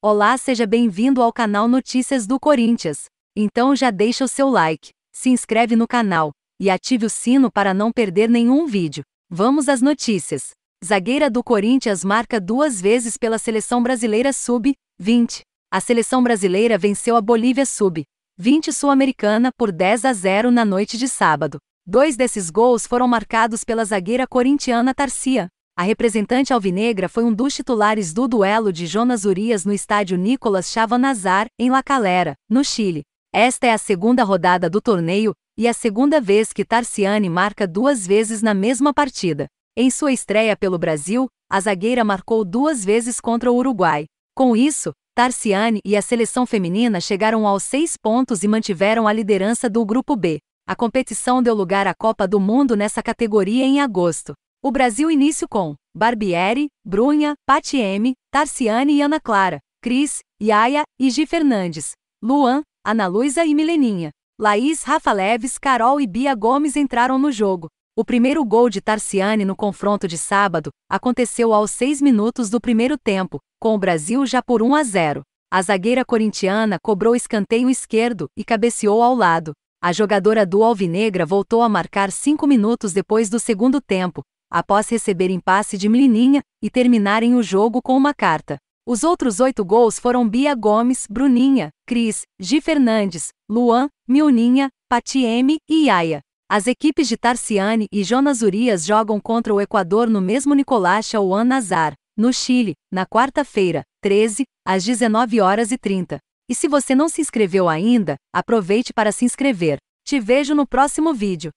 Olá, seja bem-vindo ao canal Notícias do Corinthians. Então já deixa o seu like, se inscreve no canal e ative o sino para não perder nenhum vídeo. Vamos às notícias. Zagueira do Corinthians marca duas vezes pela Seleção Brasileira Sub-20. A Seleção Brasileira venceu a Bolívia Sub-20 Sul-Americana por 10 a 0 na noite de sábado. Dois desses gols foram marcados pela zagueira corintiana Tarcia, a representante alvinegra foi um dos titulares do duelo de Jonas Urias no estádio Nicolas Chavanazar, em La Calera, no Chile. Esta é a segunda rodada do torneio e a segunda vez que Tarciani marca duas vezes na mesma partida. Em sua estreia pelo Brasil, a zagueira marcou duas vezes contra o Uruguai. Com isso, Tarciani e a seleção feminina chegaram aos seis pontos e mantiveram a liderança do Grupo B. A competição deu lugar à Copa do Mundo nessa categoria em agosto. O Brasil início com Barbieri, Brunha, Patiemi, M, Tarciane e Ana Clara, Cris, Yaya e Gi Fernandes, Luan, Ana Luísa e Mileninha. Laís, Rafa Leves, Carol e Bia Gomes entraram no jogo. O primeiro gol de Tarciane no confronto de sábado aconteceu aos seis minutos do primeiro tempo, com o Brasil já por 1 a 0. A zagueira corintiana cobrou escanteio esquerdo e cabeceou ao lado. A jogadora do Alvinegra voltou a marcar cinco minutos depois do segundo tempo, após receberem passe de Mlininha e terminarem o jogo com uma carta. Os outros oito gols foram Bia Gomes, Bruninha, Cris, Gi Fernandes, Luan, Milninha, M e Yaya. As equipes de Tarciane e Jonas Urias jogam contra o Equador no mesmo Nicolás Chauan Nazar, no Chile, na quarta-feira, 13, às 19 horas e 30. E se você não se inscreveu ainda, aproveite para se inscrever. Te vejo no próximo vídeo.